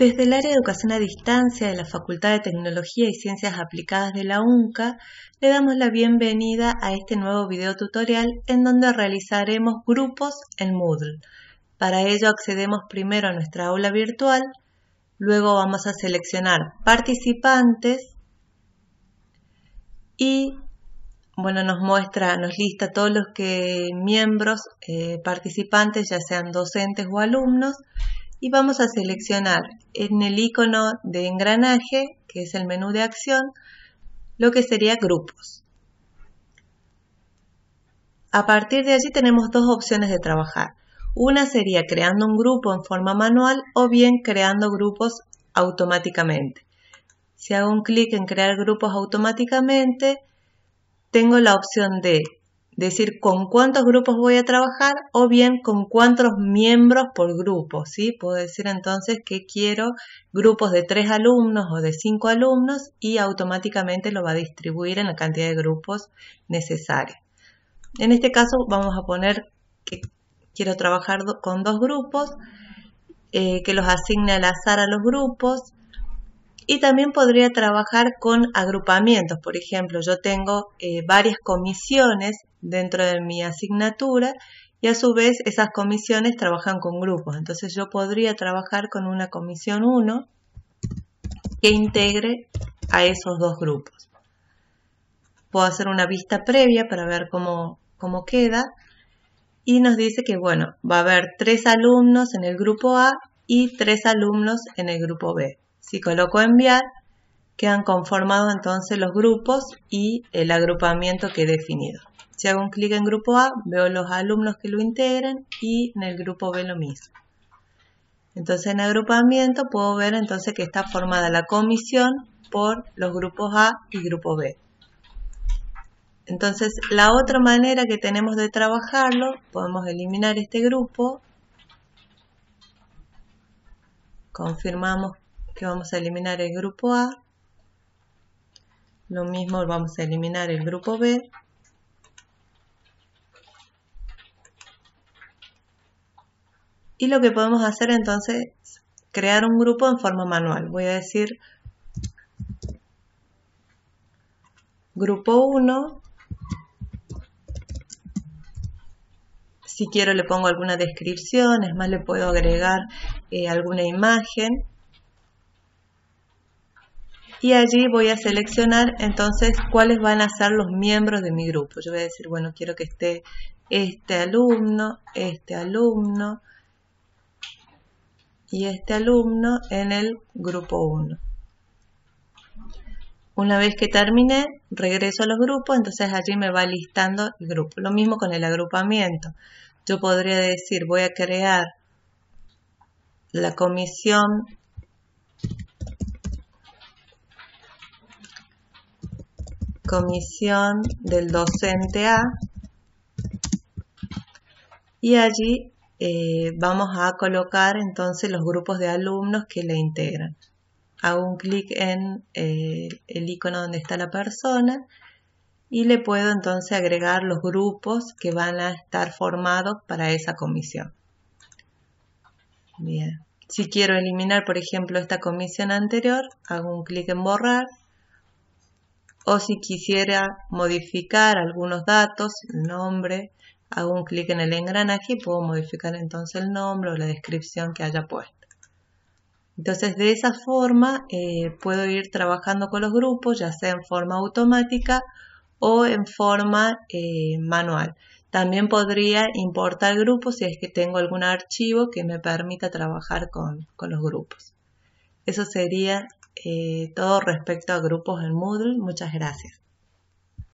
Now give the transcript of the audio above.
Desde el área de educación a distancia de la Facultad de Tecnología y Ciencias Aplicadas de la UNCA, le damos la bienvenida a este nuevo video tutorial en donde realizaremos grupos en Moodle. Para ello accedemos primero a nuestra aula virtual, luego vamos a seleccionar participantes y bueno, nos muestra, nos lista todos los que miembros eh, participantes, ya sean docentes o alumnos, y vamos a seleccionar en el icono de engranaje, que es el menú de acción, lo que sería grupos. A partir de allí tenemos dos opciones de trabajar. Una sería creando un grupo en forma manual o bien creando grupos automáticamente. Si hago un clic en crear grupos automáticamente, tengo la opción de decir con cuántos grupos voy a trabajar o bien con cuántos miembros por grupo, ¿sí? Puedo decir entonces que quiero grupos de tres alumnos o de cinco alumnos y automáticamente lo va a distribuir en la cantidad de grupos necesaria. En este caso vamos a poner que quiero trabajar con dos grupos, eh, que los asigne al azar a los grupos y también podría trabajar con agrupamientos. Por ejemplo, yo tengo eh, varias comisiones dentro de mi asignatura y a su vez esas comisiones trabajan con grupos. Entonces yo podría trabajar con una comisión 1 que integre a esos dos grupos. Puedo hacer una vista previa para ver cómo, cómo queda. Y nos dice que, bueno, va a haber tres alumnos en el grupo A y tres alumnos en el grupo B si coloco enviar, quedan conformados entonces los grupos y el agrupamiento que he definido. Si hago un clic en grupo A, veo los alumnos que lo integran y en el grupo B lo mismo. Entonces en agrupamiento puedo ver entonces que está formada la comisión por los grupos A y grupo B. Entonces la otra manera que tenemos de trabajarlo, podemos eliminar este grupo. Confirmamos vamos a eliminar el grupo A. Lo mismo vamos a eliminar el grupo B. Y lo que podemos hacer entonces crear un grupo en forma manual. Voy a decir grupo 1. Si quiero le pongo alguna descripción, es más le puedo agregar eh, alguna imagen y allí voy a seleccionar entonces cuáles van a ser los miembros de mi grupo. Yo voy a decir, bueno, quiero que esté este alumno, este alumno y este alumno en el grupo 1. Una vez que terminé, regreso a los grupos, entonces allí me va listando el grupo. Lo mismo con el agrupamiento. Yo podría decir, voy a crear la comisión comisión del docente A y allí eh, vamos a colocar entonces los grupos de alumnos que la integran. Hago un clic en eh, el icono donde está la persona y le puedo entonces agregar los grupos que van a estar formados para esa comisión. Bien. Si quiero eliminar, por ejemplo, esta comisión anterior, hago un clic en borrar o si quisiera modificar algunos datos, el nombre, hago un clic en el engranaje y puedo modificar entonces el nombre o la descripción que haya puesto. Entonces de esa forma eh, puedo ir trabajando con los grupos, ya sea en forma automática o en forma eh, manual. También podría importar grupos si es que tengo algún archivo que me permita trabajar con, con los grupos. Eso sería eh, todo respecto a grupos en Moodle. Muchas gracias.